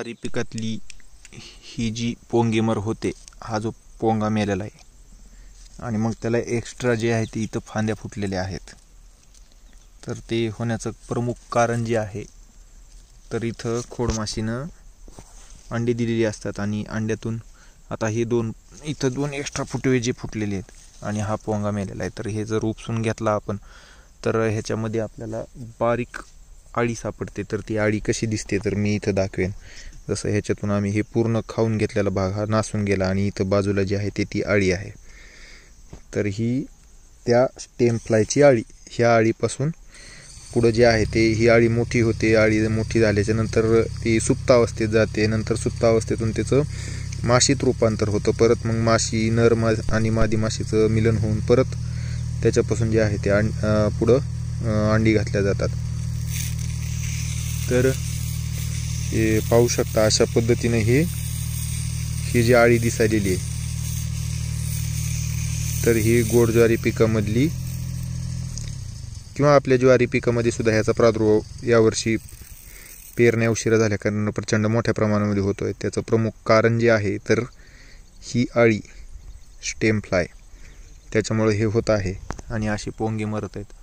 ज्वारी पिकातली ही जी पोंगेमर होते हा जो पोंगा मेलेला आहे आणि मग त्याला एक्स्ट्रा जे आहे ते इथं फांद्या फुटलेल्या आहेत तर ते होण्याचं प्रमुख कारण जे आहे तर इथं खोडमाशीनं अंडी दिलेली असतात आणि अंड्यातून आता हे दोन इथं दोन एक्स्ट्रा फुटवे जे फुटलेले आहेत आणि हा पोंगा मेलेला आहे तर हे जर उपसून घेतला आपण तर ह्याच्यामध्ये आपल्याला बारीक आळी सापडते तर ती आळी कशी दिसते तर मी इथं दाखवेन जसं ह्याच्यातून आम्ही हे पूर्ण खाऊन घेतलेला भाग हा नासून गेला आणि इथं बाजूला जी आहे ते ती आळी आहे तर ही त्या स्टेम आळी ह्या आळीपासून पुढं जे आहे ते ही आळी मोठी होते आळी मोठी झाल्याच्या नंतर ती सुप्तावस्थेत जाते नंतर सुप्तावस्थेतून त्याचं माशीत रूपांतर होतं परत मग माशी नर मा आणि मादी माशीचं मिलन होऊन परत त्याच्यापासून जे आहे ते पुढं अंडी घातल्या जातात तर हे पाहू शकता अशा पद्धतीने हे ही जी आळी दिसालेली आहे तर ही गोड ज्वारी पिकामधली किंवा आपल्या ज्वारी पिकामध्ये सुद्धा ह्याचा प्रादुर्भाव यावर्षी पेरण्या उशिरा झाल्या कारण प्रचंड मोठ्या प्रमाणामध्ये होतो आहे त्याचं प्रमुख कारण जे आहे तर ही आळी स्टेम फ्लाय त्याच्यामुळे हे होत आहे आणि अशी पोंगी मरत आहेत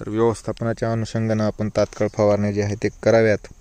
तर व्यवस्थापनाच्या अनुषंगानं आपण तात्काळ फवारणी जी आहे ते कराव्यात